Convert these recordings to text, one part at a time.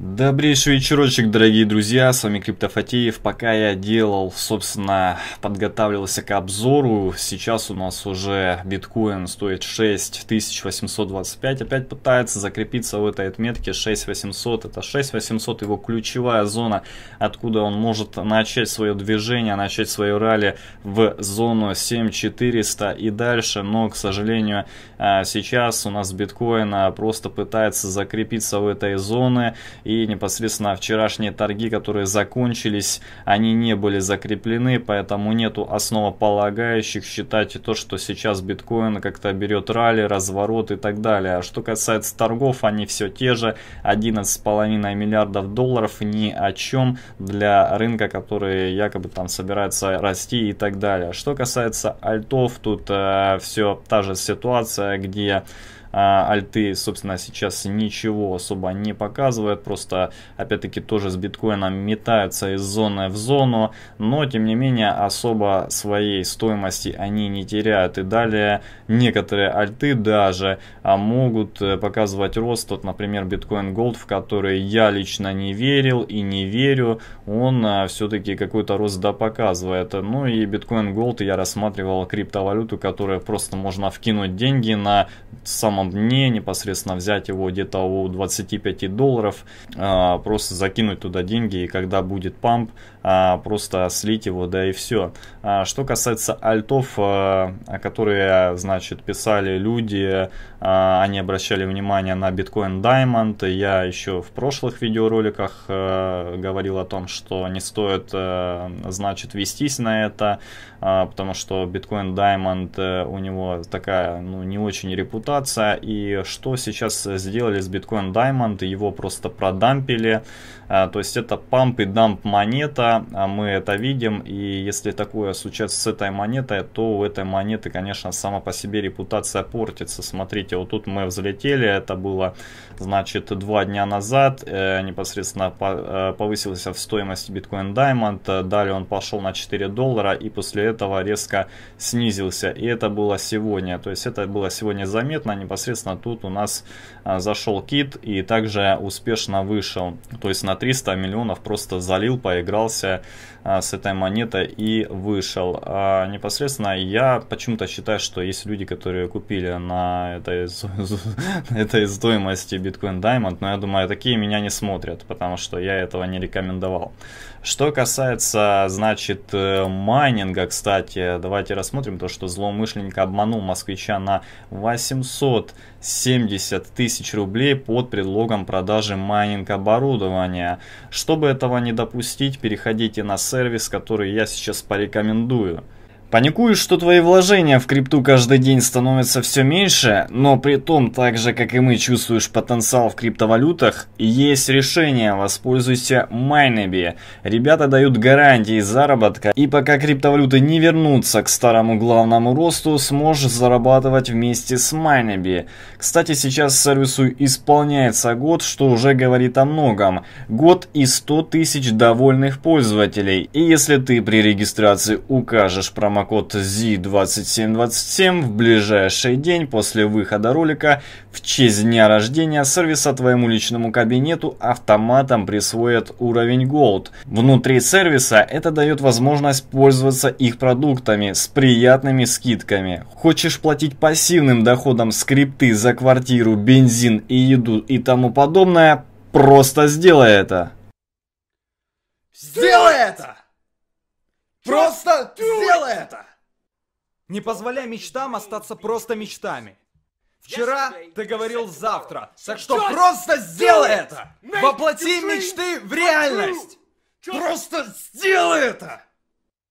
Добрейший вечерочек, дорогие друзья, с вами Криптофатеев. Пока я делал, собственно, подготавливался к обзору, сейчас у нас уже биткоин стоит 6825, опять пытается закрепиться в этой отметке 6800. Это 6800 его ключевая зона, откуда он может начать свое движение, начать свое ралли в зону 7400 и дальше, но, к сожалению, а, сейчас у нас биткоин просто пытается закрепиться в этой зоне и непосредственно вчерашние торги, которые закончились, они не были закреплены, поэтому нету основополагающих считать то, что сейчас биткоин как-то берет ралли, разворот и так далее. А что касается торгов, они все те же, 11,5 миллиардов долларов, ни о чем для рынка, который якобы там собирается расти и так далее. Что касается альтов, тут э, все та же ситуация, где а, альты, собственно, сейчас ничего особо не показывает. Просто, опять-таки, тоже с биткоином метаются из зоны в зону. Но, тем не менее, особо своей стоимости они не теряют. И далее некоторые альты даже а, могут э, показывать рост. Вот, например, биткоин голд, в который я лично не верил и не верю, он а, все-таки какой-то рост да показывает. Ну и биткоин голд, я рассматривал криптовалюту, которую просто можно вкинуть деньги на самом самом дне, непосредственно взять его где-то у 25 долларов, а, просто закинуть туда деньги, и когда будет памп, а, просто слить его, да и все. А, что касается альтов, которые, значит, писали люди, они обращали внимание на Bitcoin Diamond, я еще в прошлых видеороликах говорил о том, что не стоит, значит, вестись на это, потому что Bitcoin Diamond, э, у него такая, ну, не очень репутация, и что сейчас сделали с Bitcoin Diamond, его просто продампили. А, то есть это памп и дамп монета, а, мы это видим, и если такое случается с этой монетой, то у этой монеты, конечно, сама по себе репутация портится. Смотрите, вот тут мы взлетели, это было, значит, два дня назад, э, непосредственно э, повысился в стоимости Bitcoin Diamond, далее он пошел на 4 доллара и после этого резко снизился, и это было сегодня, то есть это было сегодня заметно непосредственно непосредственно тут у нас а, зашел кит и также успешно вышел. То есть на 300 миллионов просто залил, поигрался а, с этой монетой и вышел. А непосредственно я почему-то считаю, что есть люди, которые купили на этой, этой стоимости биткоин Diamond, но я думаю, такие меня не смотрят, потому что я этого не рекомендовал. Что касается, значит, э, майнинга, кстати, давайте рассмотрим то, что злоумышленник обманул москвича на 800 70 тысяч рублей под предлогом продажи майнинг-оборудования. Чтобы этого не допустить, переходите на сервис, который я сейчас порекомендую. Паникуешь, что твои вложения в крипту каждый день становятся все меньше, но при том, так же как и мы, чувствуешь потенциал в криптовалютах? Есть решение, воспользуйся Майнеби. Ребята дают гарантии заработка, и пока криптовалюты не вернутся к старому главному росту, сможешь зарабатывать вместе с Майнеби. Кстати, сейчас сервису исполняется год, что уже говорит о многом. Год и 100 тысяч довольных пользователей. И если ты при регистрации укажешь промокод, промокод Z2727 в ближайший день после выхода ролика в честь дня рождения сервиса твоему личному кабинету автоматом присвоят уровень Gold. Внутри сервиса это дает возможность пользоваться их продуктами с приятными скидками. Хочешь платить пассивным доходом скрипты за квартиру, бензин и еду и тому подобное? Просто сделай это! Сделай это! Просто сделай это! Не позволяй мечтам остаться просто мечтами. Вчера ты говорил завтра, так что просто сделай это! Воплоти мечты в реальность! Просто сделай это!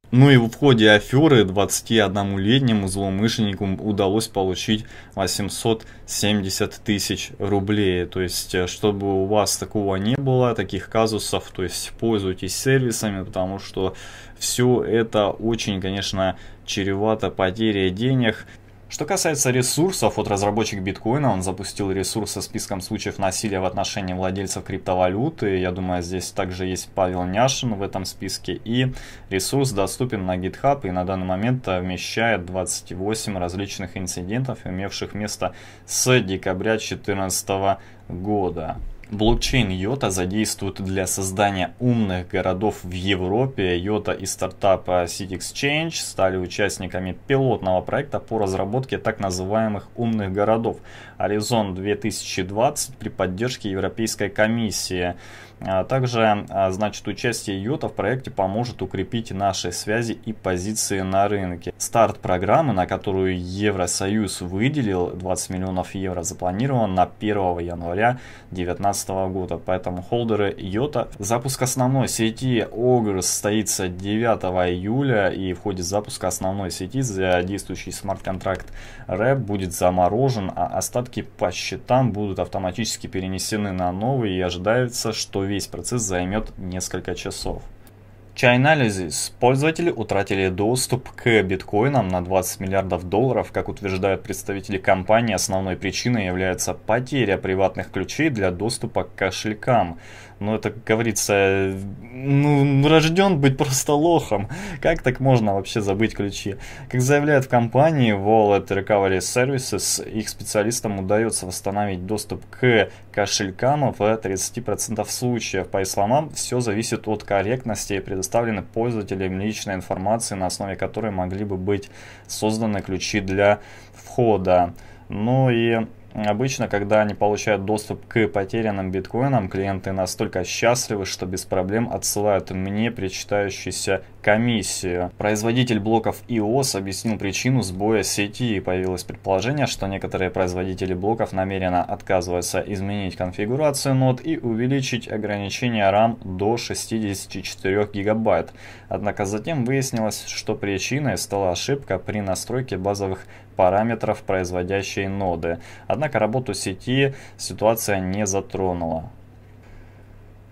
Ну и в ходе аферы 21-летнему злоумышленнику удалось получить 870 тысяч рублей. То есть, э, чтобы у вас такого не было, таких казусов, то есть пользуйтесь сервисами, потому что все это очень, конечно, чревато потерей денег. Что касается ресурсов, от разработчик биткоина, он запустил ресурс со списком случаев насилия в отношении владельцев криптовалюты. Я думаю, здесь также есть Павел Няшин в этом списке. И ресурс доступен на GitHub и на данный момент вмещает 28 различных инцидентов, имевших место с декабря 2014 года. Блокчейн Йота задействуют для создания умных городов в Европе. Йота и стартап City Exchange стали участниками пилотного проекта по разработке так называемых умных городов Аризон 2020 при поддержке Европейской комиссии. А, также, а, значит, участие Юта в проекте поможет укрепить наши связи и позиции на рынке. Старт программы, на которую Евросоюз выделил 20 миллионов евро, запланирован на 1 января 2019 года. Поэтому холдеры Йота. Запуск основной сети Ogre состоится 9 июля и в ходе запуска основной сети за действующий смарт-контракт RAP будет заморожен, а остатки по счетам будут автоматически перенесены на новый. и ожидается, что весь процесс займет несколько часов. Chainalysis. Пользователи утратили доступ к биткоинам на 20 миллиардов долларов. Как утверждают представители компании, основной причиной является потеря приватных ключей для доступа к кошелькам. Ну, это, как говорится, ну, рожден быть просто лохом. Как так можно вообще забыть ключи? Как заявляют в компании Wallet Recovery Services, их специалистам удается восстановить доступ к кошелькам в 30% случаев. По их словам, все зависит от корректности и предоставления предоставлена пользователям личная информация, на основе которой могли бы быть созданы ключи для входа. Ну и Обычно, когда они получают доступ к потерянным биткоинам, клиенты настолько счастливы, что без проблем отсылают мне причитающийся комиссию. Производитель блоков EOS объяснил причину сбоя сети и появилось предположение, что некоторые производители блоков намеренно отказываются изменить конфигурацию нод и увеличить ограничение RAM до 64 гигабайт. Однако затем выяснилось, что причиной стала ошибка при настройке базовых параметров производящей ноды. Однако работу сети ситуация не затронула.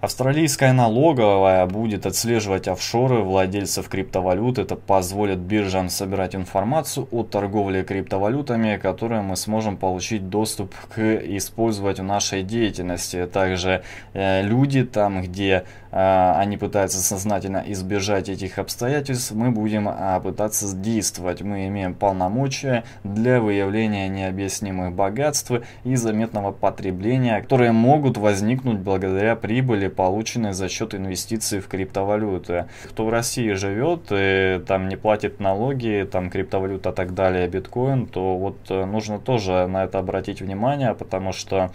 Австралийская налоговая будет отслеживать офшоры владельцев криптовалют. Это позволит биржам собирать информацию о торговле криптовалютами, которые мы сможем получить доступ к использовать в нашей деятельности. Также э, люди там, где э, они пытаются сознательно избежать этих обстоятельств, мы будем э, пытаться действовать. Мы имеем полномочия для выявления необъяснимых богатств и заметного потребления, которые могут возникнуть благодаря прибыли полученные за счет инвестиций в криптовалюты. Кто в России живет и э, там не платит налоги, там криптовалюта и так далее, биткоин, то вот э, нужно тоже на это обратить внимание, потому что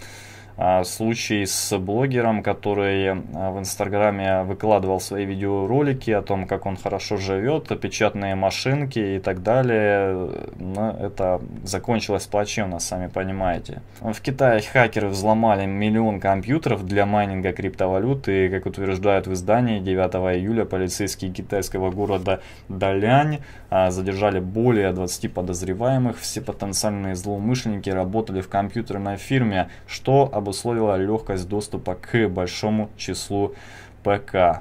а, случай с блогером, который а, в Инстаграме выкладывал свои видеоролики о том, как он хорошо живет, а печатные машинки и так далее. Но это закончилось плачевно, сами понимаете. В Китае хакеры взломали миллион компьютеров для майнинга криптовалюты. И, как утверждают в издании, 9 июля полицейские китайского города Далянь задержали более 20 подозреваемых. Все потенциальные злоумышленники работали в компьютерной фирме, что обозначает обусловила легкость доступа к большому числу ПК.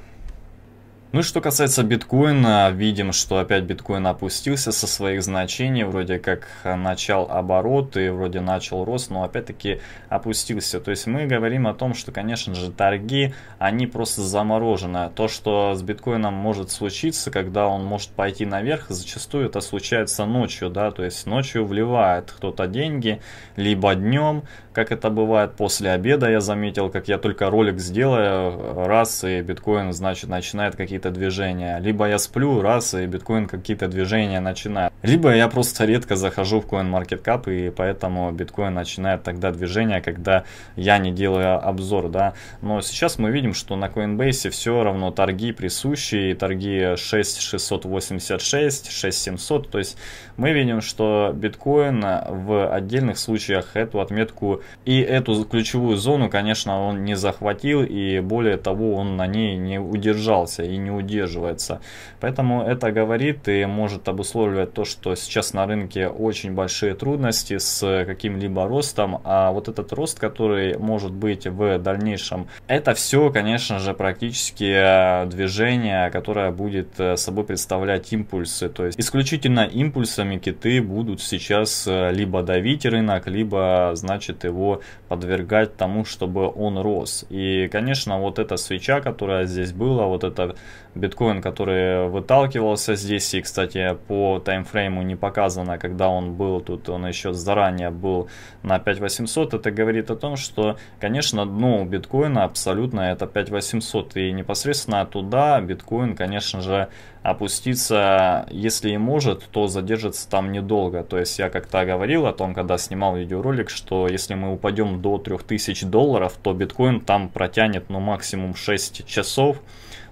Ну и что касается биткоина, видим, что опять биткоин опустился со своих значений, вроде как э, начал оборот и вроде начал рост, но опять-таки опустился. То есть мы говорим о том, что, конечно же, торги, они просто заморожены. То, что с биткоином может случиться, когда он может пойти наверх, зачастую это случается ночью, да, то есть ночью вливает кто-то деньги, либо днем, как это бывает после обеда, я заметил, как я только ролик сделаю, раз и биткоин, значит, начинает какие-то какие-то движения, либо я сплю, раз, и биткоин какие-то движения начинает. Либо я просто редко захожу в CoinMarketCap, и поэтому биткоин начинает тогда движение, когда я не делаю обзор, да. Но сейчас мы видим, что на Coinbase все равно торги присущие, торги 6686, 6700, то есть мы видим, что биткоин в отдельных случаях эту отметку и эту ключевую зону, конечно, он не захватил, и более того, он на ней не удержался и не не удерживается. Поэтому это говорит и может обусловливать то, что сейчас на рынке очень большие трудности с каким-либо ростом, а вот этот рост, который может быть в дальнейшем, это все, конечно же, практически э, движение, которое будет э, собой представлять импульсы. То есть исключительно импульсами киты будут сейчас э, либо давить рынок, либо, значит, его подвергать тому, чтобы он рос. И, конечно, вот эта свеча, которая здесь была, вот это биткоин, который выталкивался здесь, и, кстати, по таймфрейму не показано, когда он был тут, он еще заранее был на 5800, это говорит о том, что, конечно, дно у биткоина абсолютно это 5800, и непосредственно туда биткоин, конечно же, опуститься, если и может, то задержится там недолго. То есть я как-то говорил о том, когда снимал видеоролик, что если мы упадем до 3000 долларов, то биткоин там протянет ну максимум 6 часов.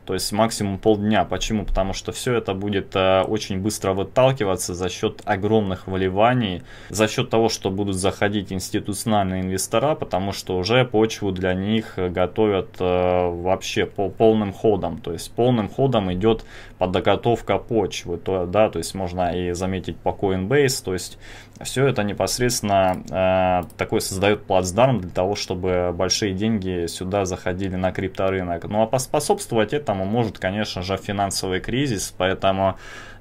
То есть максимум полдня. Почему? Потому что все это будет э, очень быстро выталкиваться за счет огромных вливаний, за счет того, что будут заходить институциональные инвестора, потому что уже почву для них э, готовят э, вообще по полным ходом. То есть полным ходом идет подготовка почвы. То, да, то есть можно и заметить по Coinbase. То есть все это непосредственно э, такой создает плацдарм для того, чтобы большие деньги сюда заходили на крипторынок. Ну а поспособствовать этому этому может, конечно же, финансовый кризис, поэтому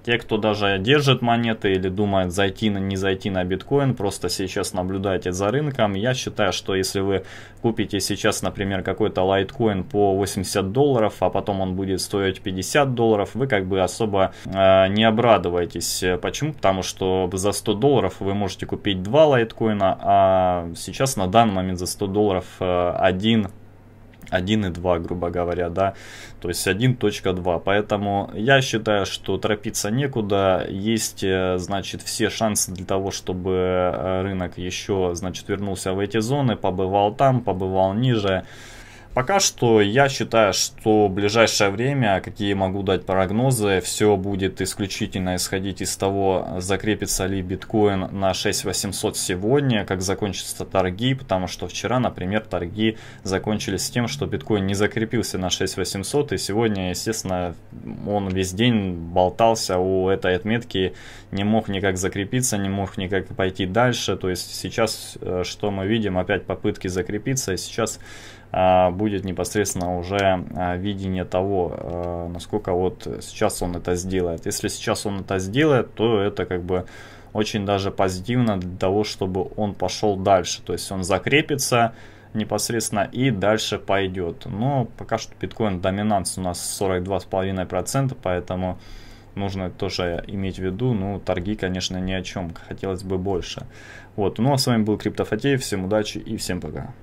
те, кто даже держит монеты или думает зайти на не зайти на биткоин, просто сейчас наблюдайте за рынком. Я считаю, что если вы купите сейчас, например, какой-то лайткоин по 80 долларов, а потом он будет стоить 50 долларов, вы как бы особо э, не обрадуетесь. Почему? Потому что за 100 долларов вы можете купить 2 лайткоина, а сейчас на данный момент за 100 долларов э, один 1.2, грубо говоря, да, то есть 1.2. Поэтому я считаю, что торопиться некуда. Есть, э, значит, все шансы для того, чтобы э, рынок еще, значит, вернулся в эти зоны, побывал там, побывал ниже. Пока что я считаю, что в ближайшее время, какие могу дать прогнозы, все будет исключительно исходить из того, закрепится ли биткоин на 6800 сегодня, как закончатся торги, потому что вчера, например, торги закончились с тем, что биткоин не закрепился на 6800, и сегодня, естественно, он весь день болтался у этой отметки, не мог никак закрепиться, не мог никак пойти дальше, то есть сейчас, э, что мы видим, опять попытки закрепиться, и сейчас а, будет непосредственно уже а, видение того, а, насколько вот сейчас он это сделает. Если сейчас он это сделает, то это как бы очень даже позитивно для того, чтобы он пошел дальше. То есть он закрепится непосредственно и дальше пойдет. Но пока что биткоин доминанс у нас 42,5%, поэтому нужно тоже иметь в виду. Ну, торги, конечно, ни о чем. Хотелось бы больше. Вот. Ну, а с вами был Криптофатеев. Всем удачи и всем пока.